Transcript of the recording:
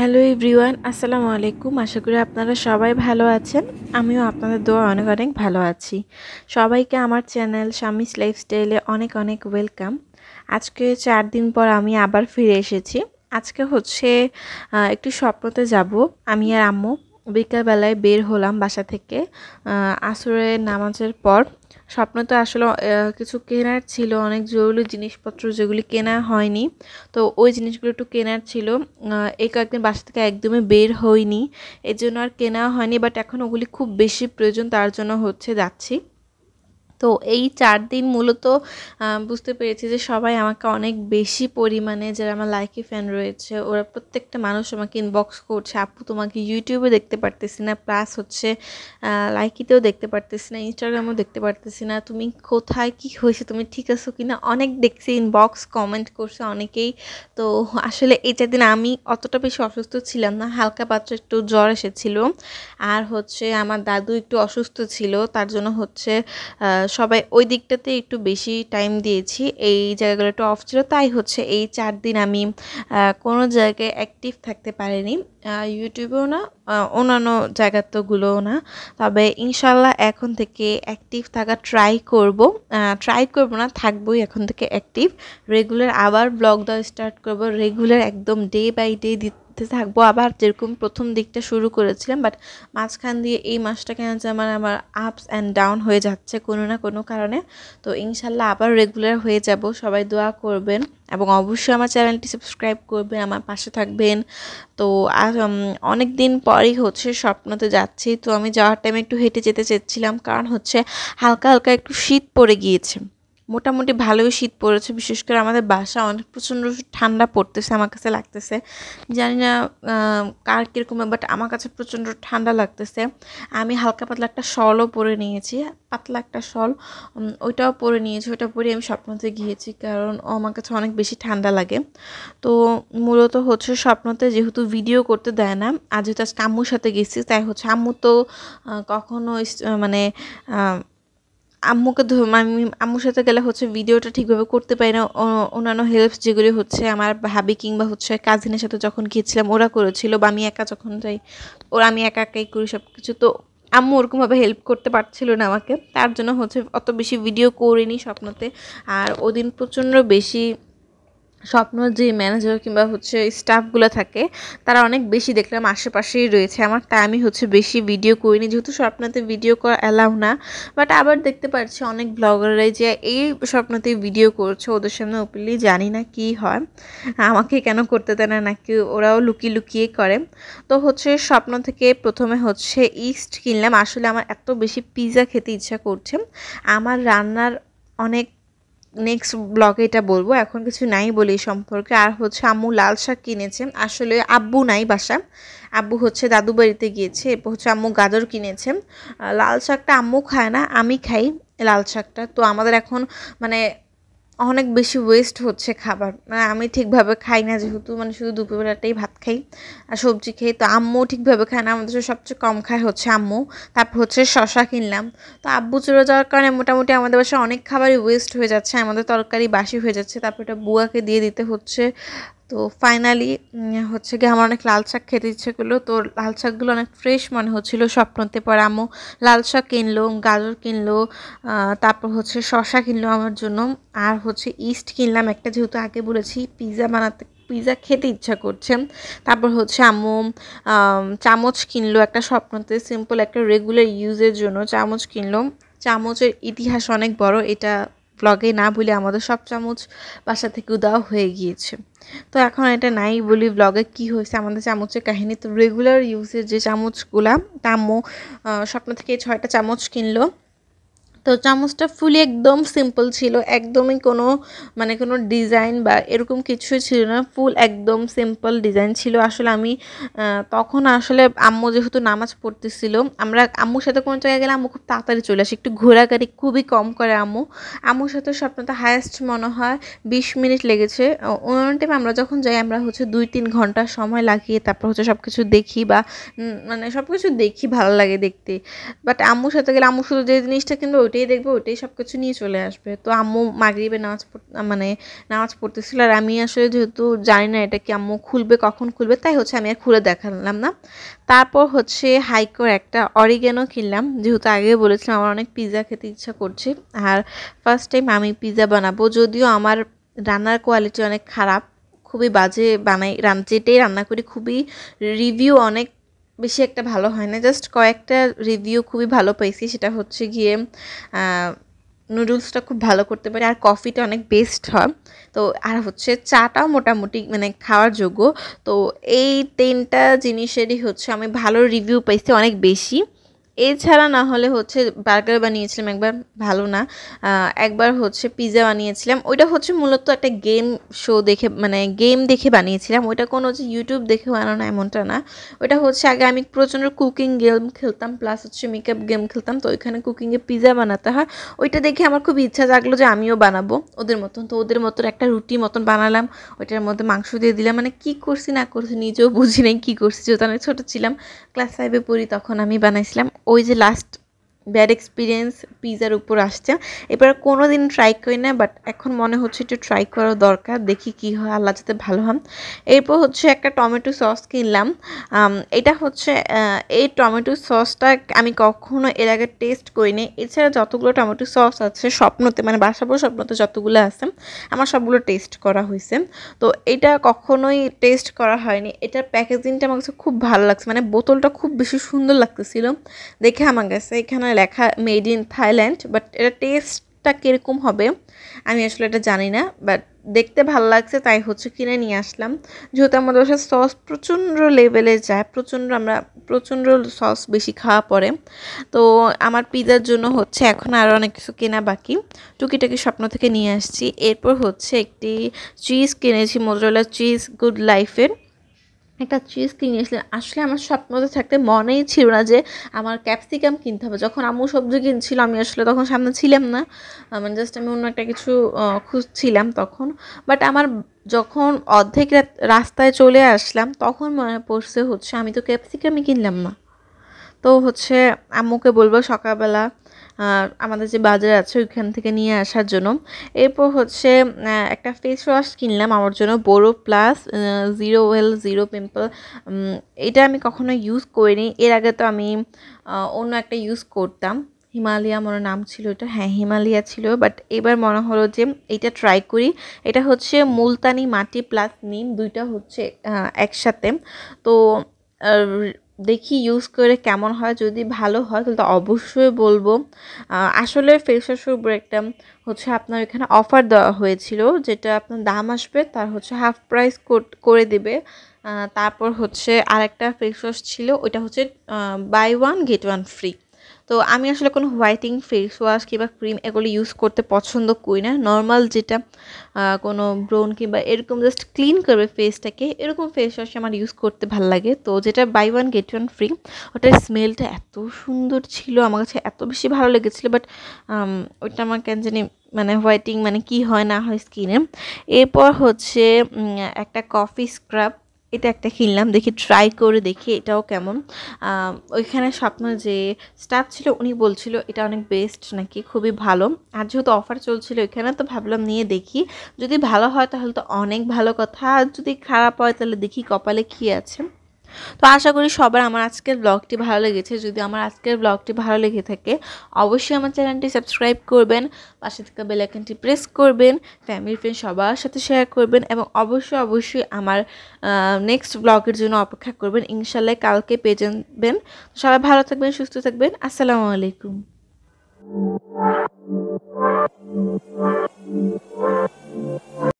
hello everyone আসসালামু আলাইকুম আশা করি আপনারা সবাই ভালো আছেন আমিও আপনাদের দোয়া অনেক অনেক ভালো আছি সবাইকে আমার চ্যানেল স্বামীস লাইফস্টাইলে অনেক অনেক ওয়েলকাম আজকে চার দিন পর আমি আবার ফিরে এসেছি আজকে হচ্ছে একটু স্বপ্নতে যাব আমি আর আম্মু বিকালবেলায় বের হলাম বাসা থেকে আসরের নামাজের পর স্বপ্ন তো আসলে কিছু কেনার ছিল অনেক জরুরি জিনিসপত্র যেগুলি কেনা হয়নি তো ওই জিনিসগুলো একটু কেনার ছিল এই কয়েকদিন বাসা থেকে একদমই বের হইনি এই জন্য আর কেনা হয়নি বাট এখন ওগুলি খুব বেশি প্রয়োজন তার জন্য হচ্ছে যাচ্ছি তো এই চার দিন মূলত বুঝতে পেরেছি যে সবাই আমাকে অনেক বেশি পরিমাণে যারা আমার লাইকি ফ্যান রয়েছে ওরা প্রত্যেকটা মানুষ আমাকে ইনবক্স করছে আপু তোমাকে ইউটিউবে দেখতে পারতেছি না প্লাস হচ্ছে লাইকিতেও দেখতে পারতেছি না ইনস্টাগ্রামেও দেখতে পারতেছি না তুমি কোথায় কি হয়েছে তুমি ঠিক আছো কি না অনেক দেখছি ইনবক্স কমেন্ট করছে অনেকেই তো আসলে এই চার দিন আমি অতটা বেশি অসুস্থ ছিলাম না হালকা পাত্র একটু জ্বর এসেছিল আর হচ্ছে আমার দাদু একটু অসুস্থ ছিল তার জন্য হচ্ছে সবাই ওই দিকটাতে একটু বেশি টাইম দিয়েছি এই জায়গাগুলো একটু অফ ছিল তাই হচ্ছে এই চার দিন আমি কোনো জায়গায় অ্যাক্টিভ থাকতে পারিনি ইউটিউবেও না অন্যান্য জায়গার না তবে ইনশাল্লাহ এখন থেকে অ্যাক্টিভ থাকা ট্রাই করব ট্রাই করব না থাকবোই এখন থেকে অ্যাক্টিভ রেগুলার আবার ব্লগ দেওয়া স্টার্ট করব রেগুলার একদম ডে বাই ডে দিতে করতে থাকবো আবার যেরকম প্রথম দিকটা শুরু করেছিলাম বাট মাঝখান দিয়ে এই মাসটা কেন যে আমার আমার আপস অ্যান্ড ডাউন হয়ে যাচ্ছে কোনো না কোনো কারণে তো ইনশাল্লাহ আবার রেগুলার হয়ে যাব সবাই দোয়া করবেন এবং অবশ্যই আমার চ্যানেলটি সাবস্ক্রাইব করবেন আমার পাশে থাকবেন তো অনেক দিন পরেই হচ্ছে স্বপ্নতে যাচ্ছি তো আমি যাওয়ার টাইমে একটু হেঁটে যেতে চেয়েছিলাম কারণ হচ্ছে হালকা হালকা একটু শীত পড়ে গিয়েছে মোটামুটি ভালোই শীত পড়েছে বিশেষ করে আমাদের বাসা অনেক প্রচণ্ড ঠান্ডা পড়তেছে আমার কাছে লাগতেছে জানি না কার কীরকম বাট আমার কাছে প্রচণ্ড ঠান্ডা লাগতেছে আমি হালকা পাতলা একটা শলও পরে নিয়েছি পাতলা একটা শল ওইটাও পরে নিয়েছি ওইটা পরে আমি স্বপ্নতে গিয়েছি কারণ আমার কাছে অনেক বেশি ঠান্ডা লাগে তো মূলত হচ্ছে স্বপ্নতে যেহেতু ভিডিও করতে দেয় না আর যেহেতু আজকে আম্মুর সাথে গেছি তাই হচ্ছে আম্মু তো কখনো মানে আম্মুকে আমি আম্মুর সাথে গেলে হচ্ছে ভিডিওটা ঠিকভাবে করতে পারি না অন্যান্য হেল্পস যেগুলি হচ্ছে আমার ভাবি কিংবা হচ্ছে কাজিনের সাথে যখন গিয়েছিলাম ওরা করেছিল বা আমি একা যখন যাই ওরা আমি একা একাই করি সব কিছু তো আম্মু ওরকমভাবে হেল্প করতে পারছিল না আমাকে তার জন্য হচ্ছে অত বেশি ভিডিও করিনি স্বপ্নতে আর ওদিন প্রচণ্ড বেশি স্বপ্ন যে ম্যানেজার কিংবা হচ্ছে স্টাফগুলো থাকে তারা অনেক বেশি দেখলাম আশেপাশেই রয়েছে আমার তাই আমি হচ্ছে বেশি ভিডিও করিনি যেহেতু স্বপ্নতে ভিডিও করা অ্যালাউ না বাট আবার দেখতে পাচ্ছি অনেক ব্লগাররাই যে এই স্বপ্নতে ভিডিও করছে ওদের সামনে ওপেনলি জানি না কি হয় আমাকে কেন করতে দেয় না নাকি ওরাও লুকিয়ে লুকিয়ে করে তো হচ্ছে স্বপ্ন থেকে প্রথমে হচ্ছে ইস্ট কিনলাম আসলে আমার এত বেশি পিৎজা খেতে ইচ্ছা করছে আমার রান্নার অনেক নেক্সট ব্লগে এটা বলবো এখন কিছু নাই বলি সম্পর্কে আর হচ্ছে আম্মু লাল শাক কিনেছে আসলে আব্বু নাই বাসা আব্বু হচ্ছে দাদু বাড়িতে গিয়েছে এরপর হচ্ছে আম্মু গাজর কিনেছে লাল শাকটা আম্মু খায় না আমি খাই লাল শাকটা তো আমাদের এখন মানে অনেক বেশি ওয়েস্ট হচ্ছে খাবার মানে আমি ঠিকভাবে খাই না যেহেতু মানে শুধু দুপুরবেলাটাই ভাত খাই আর সবজি খাই তো আম্মু ঠিকভাবে খায় না আমাদের সবচেয়ে কম খায় হচ্ছে আম্মু তারপর হচ্ছে শশা কিনলাম তো আব্বু চলে যাওয়ার কারণে মোটামুটি আমাদের বাসায় অনেক খাবারই ওয়েস্ট হয়ে যাচ্ছে আমাদের তরকারি বাসি হয়ে যাচ্ছে তারপর এটা বুয়াকে দিয়ে দিতে হচ্ছে তো ফাইনালি হচ্ছে গিয়ে আমার অনেক লাল শাক খেতে ইচ্ছে করলো তো লাল শাকগুলো অনেক ফ্রেশ মনে হচ্ছিলো স্বপ্নতে পর আমও লাল শাক কিনলো গাজর কিনলো তারপর হচ্ছে শশা কিনলো আমার জন্য আর হচ্ছে ইস্ট কিনলাম একটা যেহেতু আগে বলেছি পিৎজা বানাতে পিৎজা খেতে ইচ্ছা করছে তারপর হচ্ছে আম্মু চামচ কিনলো একটা স্বপ্নতে সিম্পল একটা রেগুলার ইউজের জন্য চামচ কিনলো চামচের ইতিহাস অনেক বড় এটা ব্লগে না বলে আমাদের সব চামচ বাসা থেকে উদাও হয়ে গিয়েছে তো এখন এটা নাই বলি ব্লগে কি হয়েছে আমাদের চামচের কাহিনী তো রেগুলার ইউজের যে চামচগুলা তাম্মু স্বপ্ন থেকে ছয়টা চামচ কিনলো তো চামচটা ফুলি একদম সিম্পল ছিল একদমই কোনো মানে কোনো ডিজাইন বা এরকম কিছুই ছিল না ফুল একদম সিম্পল ডিজাইন ছিল আসলে আমি তখন আসলে আম্মু যেহেতু নামাজ পড়তেছিল আমরা আম্মুর সাথে কোনো জায়গায় গেলে আম্মু খুব তাড়াতাড়ি চলে আসে একটু ঘোরাঘুরি খুবই কম করে আম্মু আম্মুর সাথে স্বপ্নটা হায়েস্ট মনে হয় বিশ মিনিট লেগেছে অন্য টাইমে আমরা যখন যাই আমরা হচ্ছে দুই তিন ঘন্টা সময় লাগিয়ে তারপর হচ্ছে সব কিছু দেখি বা মানে সব কিছু দেখি ভালো লাগে দেখতে বাট আম্মুর সাথে গেলে আম্মু শুধু যে জিনিসটা কিন্তু ওইটা ওটাই দেখবে ওটাই সব কিছু নিয়ে চলে আসবে তো আম্মু মাগরিবে নামাজ মানে নামাজ পড়তেছিল আর আমি আসলে যেহেতু জানি না এটা কি আম্মু খুলবে কখন খুলবে তাই হচ্ছে আমি আর খুলে দেখালাম না তারপর হচ্ছে হাইকোর একটা অরিগেনও কিনলাম যেহেতু আগে বলেছিলাম আমার অনেক পিৎজা খেতে ইচ্ছা করছে আর ফার্স্ট টাইম আমি পিৎজা বানাবো যদিও আমার রান্নার কোয়ালিটি অনেক খারাপ খুবই বাজে বানাই রান যেটাই রান্না করি খুবই রিভিউ অনেক বেশি একটা ভালো হয় না জাস্ট কয়েকটা রিভিউ খুবই ভালো পাইছি সেটা হচ্ছে গিয়ে নুডলসটা খুব ভালো করতে পারি আর কফিটা অনেক বেস্ট হয় তো আর হচ্ছে চাটাও মোটামুটি মানে খাওয়ার যোগ্য তো এই তিনটা জিনিসেরই হচ্ছে আমি ভালো রিভিউ পাইছি অনেক বেশি এছাড়া না হলে হচ্ছে বার্গার বানিয়েছিলাম একবার ভালো না একবার হচ্ছে পিজা বানিয়েছিলাম ওইটা হচ্ছে মূলত একটা গেম শো দেখে মানে গেম দেখে বানিয়েছিলাম ওইটা কোনো হচ্ছে ইউটিউব দেখে বানানো এমনটা না ওইটা হচ্ছে আগে আমি প্রচণ্ড কুকিং গেম খেলতাম প্লাস হচ্ছে মেকআপ গেম খেলতাম তো ওইখানে কুকিংয়ে পিজা বানাতে হয় ওইটা দেখে আমার খুব ইচ্ছা জাগলো যে আমিও বানাবো ওদের মতন তো ওদের মতন একটা রুটি মতন বানালাম ওইটার মধ্যে মাংস দিয়ে দিলাম মানে কি করছি না করছি নিজেও বুঝি নাই কী করছি যেহেতু আমি ছোটো ছিলাম ক্লাস ফাইভে পড়ি তখন আমি বানাইছিলাম Ou hoje last bad experience পিজার উপর আসছে এবার কোনো দিন ট্রাই করি না বাট এখন মনে হচ্ছে একটু ট্রাই করা দরকার দেখি কি হয় আল্লাহ যাতে ভালো হন এরপর হচ্ছে একটা টমেটো সস কিনলাম এটা হচ্ছে এই টমেটো সসটা আমি কখনো এর আগে টেস্ট করিনি এছাড়া যতগুলো টমেটো সস আছে স্বপ্নতে মানে বাসাপুর স্বপ্নতে যতগুলো আছে আমার সবগুলো টেস্ট করা হয়েছে তো এটা কখনোই টেস্ট করা হয়নি এটার প্যাকেজিংটা আমার কাছে খুব ভালো লাগছে মানে বোতলটা খুব বেশি সুন্দর লাগতেছিল দেখে আমার কাছে এখানে লেখা মেড ইন থাইল্যান্ড বাট এটা টেস্টটা কীরকম হবে আমি আসলে এটা জানি না বাট দেখতে ভালো লাগছে তাই হচ্ছে কিনে নিয়ে আসলাম যেহেতু আমাদের বাসায় সস প্রচণ্ড লেভেলে যায় প্রচণ্ড আমরা প্রচণ্ড সস বেশি খাওয়া পড়ে তো আমার পিজার জন্য হচ্ছে এখন আর অনেক কিছু কেনা বাকি টুকিটাকি স্বপ্ন থেকে নিয়ে আসছি এরপর হচ্ছে একটি চিজ কিনেছি মোজরেলা চিজ গুড লাইফের একটা চিজ কিনে এসলেন আসলে আমার স্বপ্নতে থাকতে মনেই ছিল না যে আমার ক্যাপসিকাম কিনতে হবে যখন আম্মু সবজি কিনছিল আমি আসলে তখন সামনে ছিলাম না মানে জাস্ট আমি অন্য একটা কিছু খুঁজছিলাম তখন বাট আমার যখন অর্ধেক রাস্তায় চলে আসলাম তখন মনে পড়ছে হচ্ছে আমি তো ক্যাপসিকামই কিনলাম না তো হচ্ছে আম্মুকে বলবো সকালবেলা আমাদের যে বাজার আছে ওইখান থেকে নিয়ে আসার জন্য এরপর হচ্ছে একটা ফেস ওয়াশ কিনলাম আমার জন্য Boro plus zero oil zero pimple এটা আমি কখনো ইউজ করিনি এর আগে তো আমি অন্য একটা ইউজ করতাম হিমালয়া মনে নাম ছিল এটা হ্যাঁ হিমালয়া ছিল বাট এবার মনে হলো যে এটা ট্রাই করি এটা হচ্ছে মুলতানি মাটি প্লাস নিম দুইটা হচ্ছে একসাথে তো দেখি ইউজ করে কেমন হয় যদি ভালো হয় তাহলে অবশ্যই বলবো আসলে ফেসওয়াশের ওয়াশের উপর একটা হচ্ছে আপনার এখানে অফার দেওয়া হয়েছিল যেটা আপনার দাম আসবে তার হচ্ছে হাফ প্রাইস করে দেবে তারপর হচ্ছে আরেকটা ফেসওয়াশ ছিল ওইটা হচ্ছে buy one get one free তো আমি আসলে কোনো হোয়াইটিং ফেস ওয়াশ কিংবা ক্রিম এগুলো ইউজ করতে পছন্দ করি না নর্মাল যেটা কোনো ব্রোন কিংবা এরকম জাস্ট ক্লিন করবে ফেসটাকে এরকম ফেস ওয়াশ আমার ইউজ করতে ভাল লাগে তো যেটা buy one get one free ওটার স্মেলটা এত সুন্দর ছিল আমার কাছে এত বেশি ভালো লেগেছিলো বাট ওইটা আমার কেন জানি মানে হোয়াইটিং মানে কি হয় না হয় স্কিনে এরপর হচ্ছে একটা কফি স্ক্রাব এটা একটা কিনলাম দেখি ট্রাই করে দেখি এটাও কেমন ওইখানে স্বপ্ন যে স্টাফ ছিল উনি বলছিল এটা অনেক বেস্ট নাকি খুবই ভালো আর যেহেতু অফার চলছিল এখানে তো ভাবলাম নিয়ে দেখি যদি ভালো হয় তাহলে তো অনেক ভালো কথা আর যদি খারাপ হয় তাহলে দেখি কপালে কী আছে তো আশা করি সবার আমার আজকের ব্লগটি ভালো লেগেছে যদি আমার আজকের ব্লগটি ভালো লেগে থাকে অবশ্যই আমার চ্যানেলটি সাবস্ক্রাইব করবেন পাশে থাকা বেলাইকনটি প্রেস করবেন ফ্যামিলি ফ্রেন্ড সবার সাথে শেয়ার করবেন এবং অবশ্যই অবশ্যই আমার নেক্সট ব্লগের জন্য অপেক্ষা করবেন ইনশাল্লাহ কালকে পেয়ে যাবেন সবাই ভালো থাকবেন সুস্থ থাকবেন আসসালামু আলাইকুম